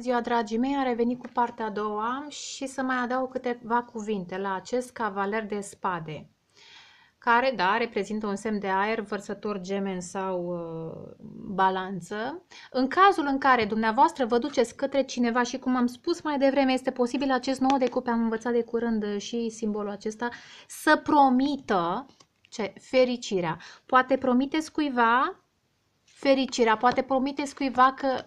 ziua, dragii mei! Am revenit cu partea a doua și să mai adaug câteva cuvinte la acest cavaler de spade, care, da, reprezintă un semn de aer, vărsător, gemen sau uh, balanță. În cazul în care dumneavoastră vă duceți către cineva și, cum am spus mai devreme, este posibil acest nou cupe, am învățat de curând uh, și simbolul acesta, să promită ce? Fericirea. Poate promiteți cuiva fericirea. Poate promiteți cuiva că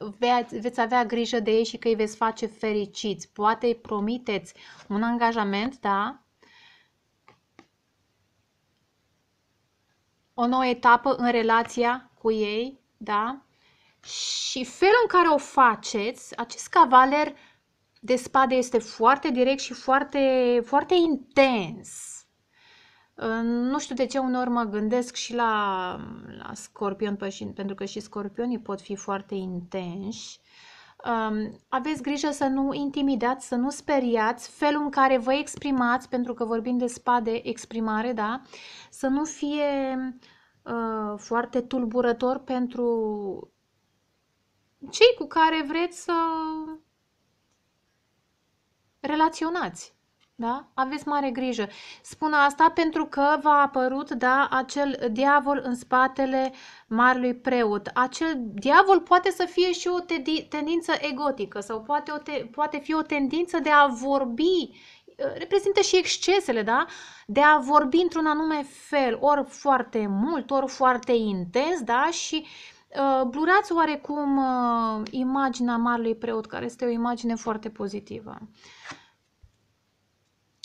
veți avea grijă de ei și că îi veți face fericiți. Poate îi promiteți un angajament, da? O nouă etapă în relația cu ei, da? Și felul în care o faceți, acest cavaler de spade este foarte direct și foarte, foarte intens nu știu de ce uneori mă gândesc și la, la scorpion, pentru că și scorpionii pot fi foarte intenși. Um, aveți grijă să nu intimidați, să nu speriați felul în care vă exprimați, pentru că vorbim de spade exprimare, da? Să nu fie uh, foarte tulburător pentru cei cu care vreți să relaționați. Da? Aveți mare grijă. Spun asta pentru că v-a apărut da, acel diavol în spatele marului preot. Acel diavol poate să fie și o tendință egotică sau poate, o te, poate fi o tendință de a vorbi uh, reprezintă și excesele, da? De a vorbi într-un anume fel, ori foarte mult, ori foarte intens, da? Și uh, blurați oarecum uh, imaginea marului preot, care este o imagine foarte pozitivă.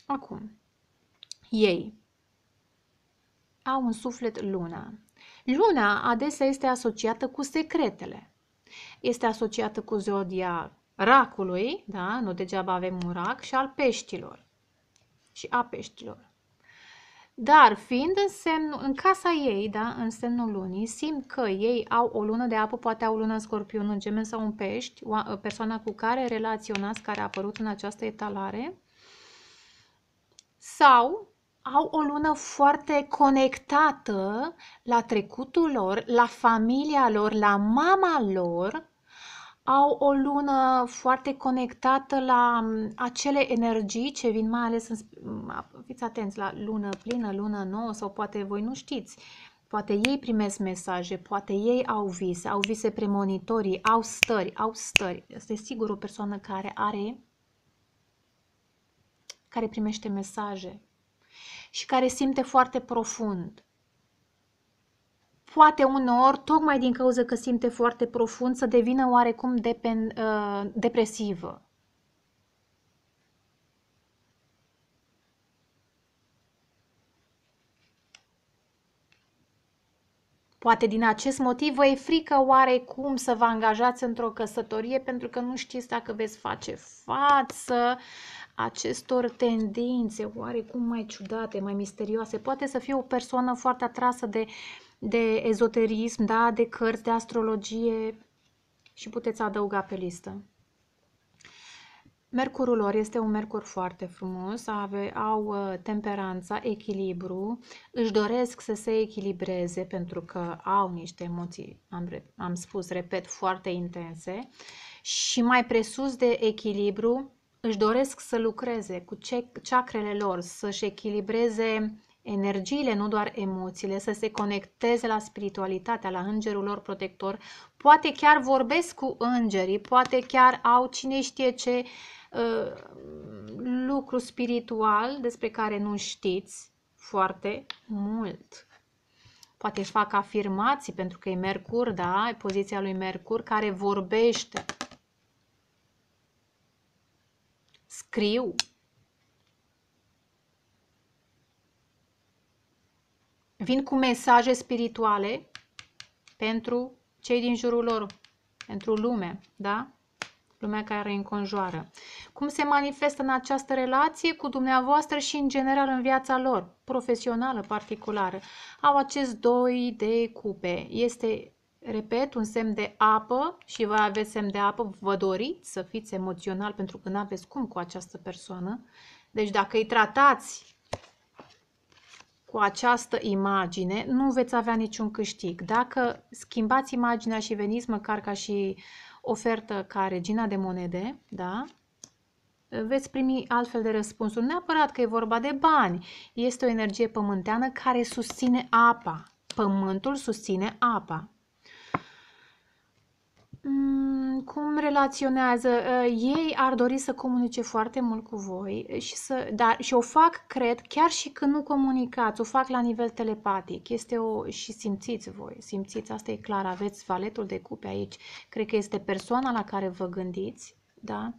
Acum, ei au un suflet luna. Luna adesea este asociată cu secretele. Este asociată cu zodia racului, da? nu degeaba avem un rac, și al peștilor și a peștilor. Dar fiind în, semnul, în casa ei, da, în semnul lunii, simt că ei au o lună de apă, poate au o lună în scorpion, în gemen sau în pești, persoana cu care relaționați, care a apărut în această etalare, sau au o lună foarte conectată la trecutul lor, la familia lor, la mama lor, au o lună foarte conectată la mm, acele energii ce vin mai ales, în, mm, fiți atenți, la lună plină, lună nouă sau poate voi nu știți, poate ei primesc mesaje, poate ei au vise, au vise premonitorii, au stări, au stări. Este sigur o persoană care are care primește mesaje și care simte foarte profund. Poate uneori, tocmai din cauza că simte foarte profund, să devină oarecum depen, uh, depresivă Poate din acest motiv vă e frică oarecum să vă angajați într-o căsătorie pentru că nu știți dacă veți face față acestor tendințe oarecum mai ciudate, mai misterioase. Poate să fie o persoană foarte atrasă de, de ezoterism, da, de cărți, de astrologie și puteți adăuga pe listă. Mercurul lor este un mercur foarte frumos, ave, au ă, temperanța, echilibru, își doresc să se echilibreze pentru că au niște emoții, am, am spus, repet, foarte intense și mai presus de echilibru, își doresc să lucreze cu ce, ceacrele lor, să-și echilibreze energiile, nu doar emoțiile, să se conecteze la spiritualitatea, la îngerul lor protector. Poate chiar vorbesc cu îngerii, poate chiar au cine știe ce Uh, lucru spiritual despre care nu știți foarte mult. Poate își fac afirmații, pentru că e Mercur, da? E poziția lui Mercur care vorbește. Scriu. Vin cu mesaje spirituale pentru cei din jurul lor, pentru lume, da? lumea care îi înconjoară. Cum se manifestă în această relație cu dumneavoastră și în general în viața lor, profesională, particulară. Au acest doi de cupe. Este repet, un semn de apă și voi aveți semn de apă, vă doriți să fiți emoțional pentru că nu aveți cum cu această persoană. Deci dacă îi tratați cu această imagine, nu veți avea niciun câștig. Dacă schimbați imaginea și veniți măcar ca și ofertă ca regina de monede, da? veți primi altfel de răspunsuri. Neapărat că e vorba de bani. Este o energie pământeană care susține apa. Pământul susține apa. Mm, cum relaționează? Uh, ei ar dori să comunice foarte mult cu voi și, să, dar, și o fac, cred, chiar și când nu comunicați, o fac la nivel telepatic. Este o, și simțiți voi, simțiți, asta e clar, aveți valetul de cupe aici. Cred că este persoana la care vă gândiți, da?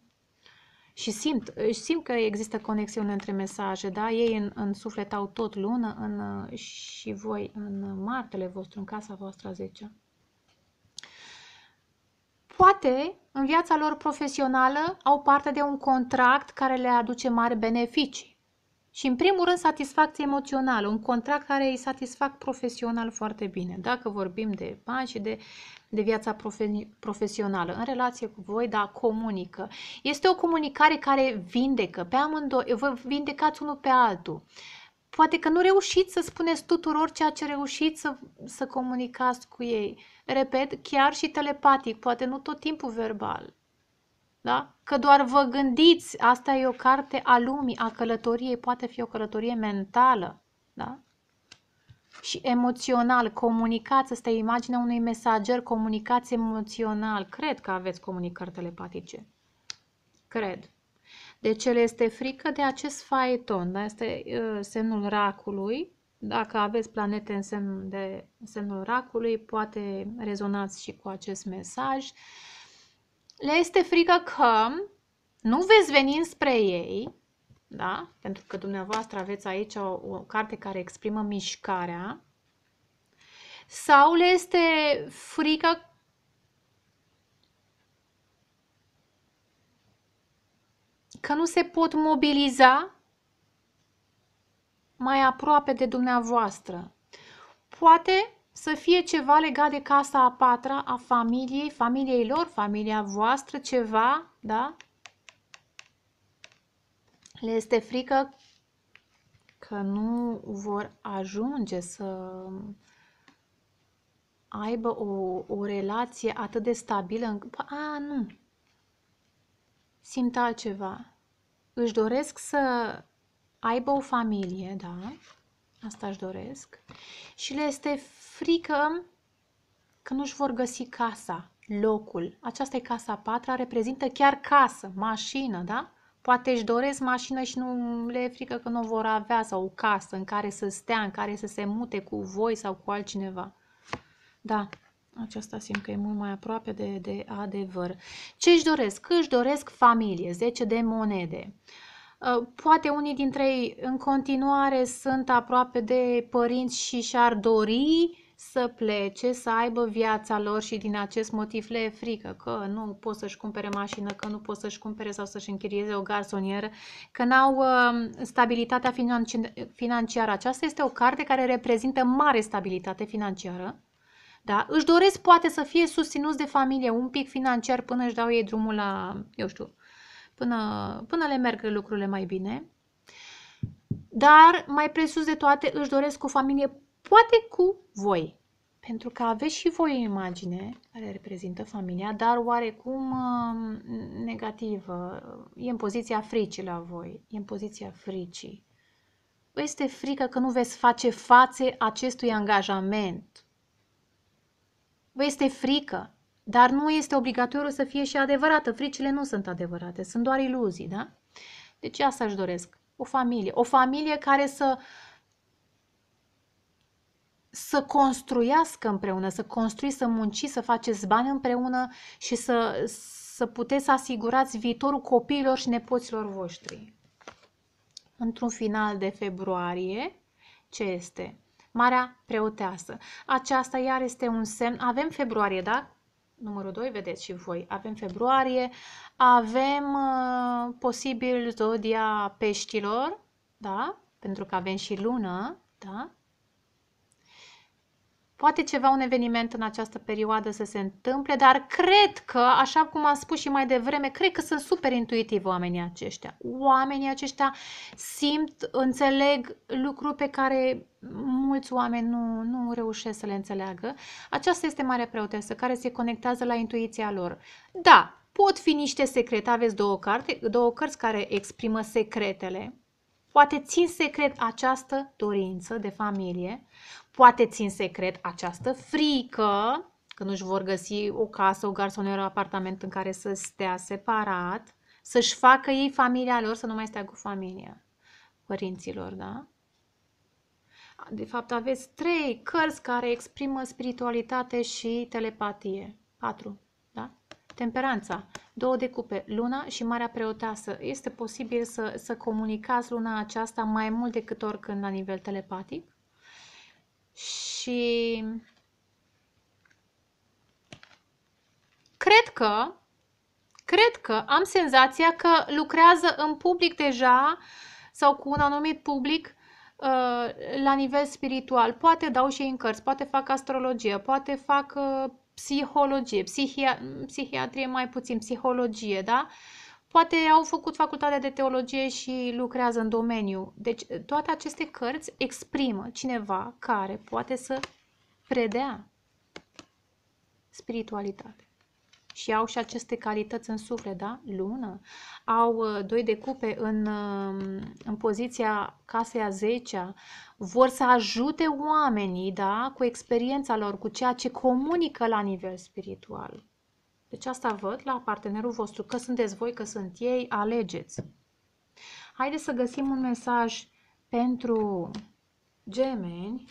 Și simt, simt că există conexiune între mesaje, da? Ei în, în suflet au tot lună în, uh, și voi în martele vostru, în casa voastră a 10 Poate în viața lor profesională au parte de un contract care le aduce mari beneficii. Și în primul rând satisfacție emoțională, un contract care îi satisfac profesional foarte bine. Dacă vorbim de bani și de, de viața profe- profesională, în relație cu voi, da, comunică. Este o comunicare care vindecă, pe amândoi, vă vindecați unul pe altul. Uh, Poate că nu reușiți să spuneți tuturor ceea ce reușiți să, să comunicați cu ei. Repet, chiar și telepatic, poate nu tot timpul verbal. Da? Că doar vă gândiți, asta e o carte a lumii, a călătoriei, poate fi o călătorie mentală. Da? și emoțional, comunicați, asta e imaginea unui mesager, comunicați emoțional. Cred că aveți comunicări telepatice. Cred. Deci el este frică de acest faeton, da? este uh, semnul racului. Dacă aveți planete în semn de semnul racului, poate rezonați și cu acest mesaj. Le este frică că nu veți veni înspre ei, da? pentru că dumneavoastră aveți aici o, o carte care exprimă mișcarea, sau le este frică că nu se pot mobiliza mai aproape de dumneavoastră. Poate să fie ceva legat de casa a patra, a familiei, familiei lor, familia voastră, ceva, da? Le este frică că nu vor ajunge să aibă o, o relație atât de stabilă. În... A, nu. Simt altceva își doresc să aibă o familie, da, asta își doresc, și le este frică că nu-și vor găsi casa, locul. Aceasta e casa a patra, reprezintă chiar casă, mașină, da? Poate își doresc mașină și nu le e frică că nu vor avea sau o casă în care să stea, în care să se mute cu voi sau cu altcineva. Da, aceasta simt că e mult mai aproape de, de adevăr. Ce își doresc? Își doresc familie, 10 de monede. Uh, poate unii dintre ei în continuare sunt aproape de părinți și și-ar dori să plece, să aibă viața lor și din acest motiv le e frică că nu pot să-și cumpere mașină, că nu pot să-și cumpere sau să-și închirieze o garsonieră, că n-au uh, stabilitatea financiară. Aceasta este o carte care reprezintă mare stabilitate financiară da? își doresc poate să fie susținuți de familie un pic financiar până își dau ei drumul la, eu știu, până, până le merg lucrurile mai bine, dar mai presus de toate își doresc o familie poate cu voi, pentru că aveți și voi o imagine care reprezintă familia, dar oarecum um, negativă. E în poziția fricii la voi, e în poziția fricii. este frică că nu veți face față acestui angajament vă este frică, dar nu este obligatoriu să fie și adevărată. Fricile nu sunt adevărate, sunt doar iluzii, da? Deci asta își doresc. O familie. O familie care să să construiască împreună, să construiți, să munciți, să faceți bani împreună și să, să puteți să asigurați viitorul copiilor și nepoților voștri. Într-un final de februarie, ce este? Marea Preoteasă. Aceasta iar este un semn, avem februarie, da? Numărul 2, vedeți și voi, avem februarie, avem uh, posibil zodia peștilor, da? Pentru că avem și lună, da? Poate ceva, un eveniment în această perioadă să se întâmple, dar cred că, așa cum am spus și mai devreme, cred că sunt super intuitiv oamenii aceștia. Oamenii aceștia simt, înțeleg lucruri pe care mulți oameni nu, nu reușesc să le înțeleagă. Aceasta este marea preotesă care se conectează la intuiția lor. Da, pot fi niște secrete, aveți două, carte, două cărți care exprimă secretele, poate țin secret această dorință de familie, poate țin secret această frică că nu-și vor găsi o casă, o garsonieră, un apartament în care să stea separat, să-și facă ei familia lor, să nu mai stea cu familia părinților, da? De fapt, aveți trei cărți care exprimă spiritualitate și telepatie. Patru, da? Temperanța, două decupe, luna și marea preoteasă. Este posibil să, să comunicați luna aceasta mai mult decât oricând la nivel telepatic? Și cred că, cred că am senzația că lucrează în public deja sau cu un anumit public uh, la nivel spiritual. Poate dau și în cărți, poate fac astrologie, poate fac uh, psihologie, psihia, psihiatrie mai puțin, psihologie, da? Uh, poate au făcut facultatea de teologie și lucrează în domeniu. Deci toate aceste cărți exprimă cineva care poate să predea spiritualitate. Și au și aceste calități în suflet, da? Lună. Au uh, doi de cupe în, um, în poziția casei a 10 Vor să ajute oamenii, da? Cu experiența lor, cu ceea ce comunică la nivel spiritual. Deci asta văd la partenerul vostru, că sunteți voi, că sunt ei, alegeți. Haideți să găsim un mesaj pentru gemeni,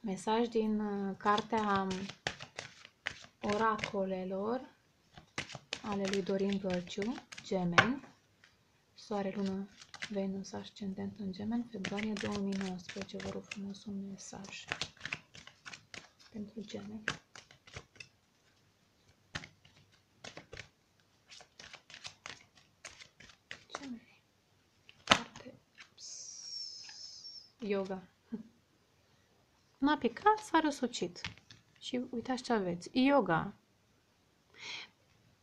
mesaj din uh, cartea oracolelor ale lui Dorin Bărciu, gemeni, soare, lună, Venus, ascendent în gemeni, februarie 2019, vă rog frumos un mesaj pentru gemeni. yoga. N-a picat, s-a răsucit. Și uitați ce aveți. Yoga.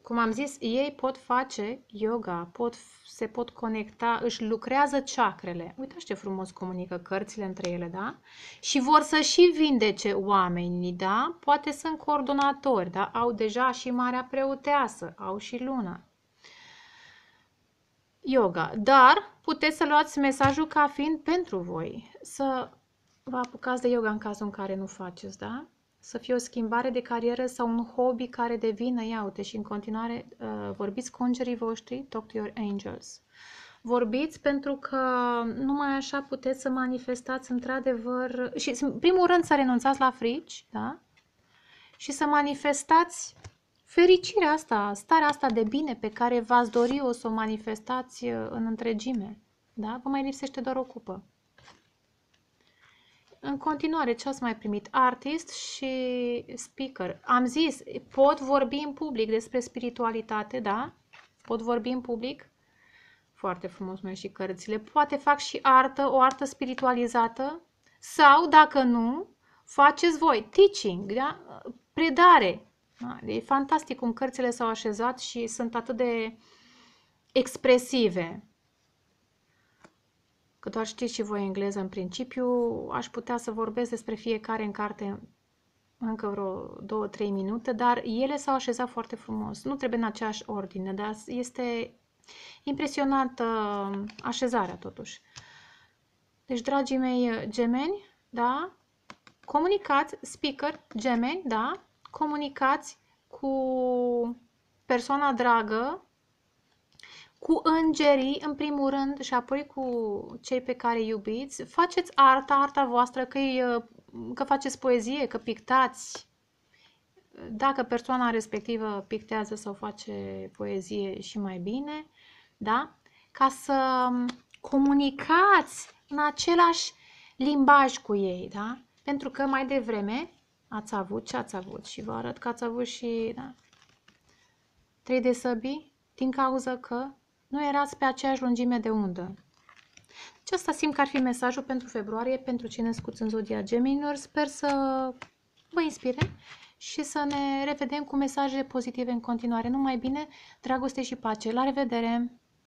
Cum am zis, ei pot face yoga, pot, se pot conecta, își lucrează ceacrele. Uitați ce frumos comunică cărțile între ele, da? Și vor să și vindece oamenii, da? Poate sunt coordonatori, da? Au deja și Marea Preoteasă, au și Luna yoga, dar puteți să luați mesajul ca fiind pentru voi. Să vă apucați de yoga în cazul în care nu faceți, da? Să fie o schimbare de carieră sau un hobby care devină, iaute, și în continuare uh, vorbiți cu îngerii voștri, talk to your angels. Vorbiți pentru că numai așa puteți să manifestați într-adevăr și în primul rând să renunțați la frici, da? Și să manifestați fericirea asta, starea asta de bine pe care v-ați dori o să o manifestați uh, în întregime. Da? Vă mai lipsește doar o cupă. În continuare, ce ați mai primit? Artist și speaker. Am zis, pot vorbi în public despre spiritualitate, da? Pot vorbi în public. Foarte frumos mai și cărțile. Poate fac și artă, o artă spiritualizată. Sau, dacă nu, faceți voi teaching, da? predare, da, e fantastic cum cărțile s-au așezat și sunt atât de expresive. Că doar știți și voi engleză în principiu, aș putea să vorbesc despre fiecare în carte încă vreo două, trei minute, dar ele s-au așezat foarte frumos. Nu trebuie în aceeași ordine, dar este impresionantă um, așezarea totuși. Deci, dragii mei gemeni, da, comunicați, speaker, gemeni, da, comunicați cu persoana dragă, cu îngerii, în primul rând, și apoi cu cei pe care iubiți. Faceți arta, arta voastră, că, e, că faceți poezie, că pictați. Dacă persoana respectivă pictează sau face poezie și mai bine, da? Ca să comunicați în același limbaj cu ei, da? Pentru că mai devreme ați avut ce ați avut și vă arăt că ați avut și da, trei de săbi din cauza că nu erați pe aceeași lungime de undă. Deci asta simt că ar fi mesajul pentru februarie, pentru cine scuți în zodia geminilor. Sper să vă inspire și să ne revedem cu mesaje pozitive în continuare. Numai bine, dragoste și pace. La revedere!